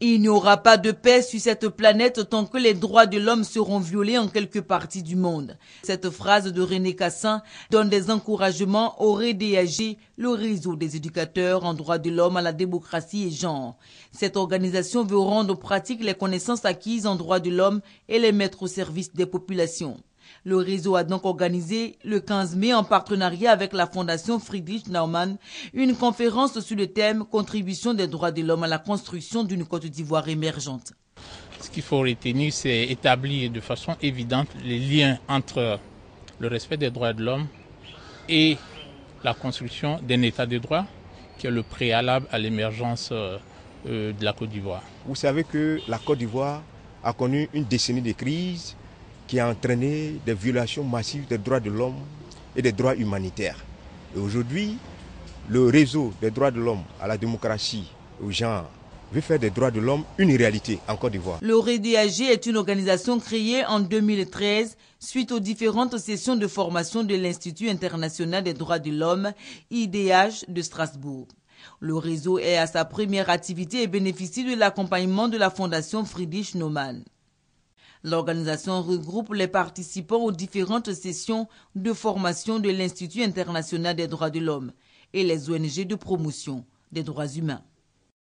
Il n'y aura pas de paix sur cette planète tant que les droits de l'homme seront violés en quelques partie du monde. Cette phrase de René Cassin donne des encouragements au RDAG, le réseau des éducateurs en droits de l'homme à la démocratie et genre. Cette organisation veut rendre pratique les connaissances acquises en droits de l'homme et les mettre au service des populations. Le réseau a donc organisé le 15 mai en partenariat avec la Fondation Friedrich Naumann une conférence sur le thème Contribution des droits de l'homme à la construction d'une Côte d'Ivoire émergente. Ce qu'il faut retenir, c'est établir de façon évidente les liens entre le respect des droits de l'homme et la construction d'un état de droit qui est le préalable à l'émergence euh, de la Côte d'Ivoire. Vous savez que la Côte d'Ivoire a connu une décennie de crise qui a entraîné des violations massives des droits de l'homme et des droits humanitaires. Et aujourd'hui, le réseau des droits de l'homme à la démocratie, aux gens veut faire des droits de l'homme une réalité en Côte d'Ivoire. Le REDAG est une organisation créée en 2013 suite aux différentes sessions de formation de l'Institut international des droits de l'homme, IDH de Strasbourg. Le réseau est à sa première activité et bénéficie de l'accompagnement de la Fondation Friedrich Naumann. L'organisation regroupe les participants aux différentes sessions de formation de l'Institut international des droits de l'homme et les ONG de promotion des droits humains.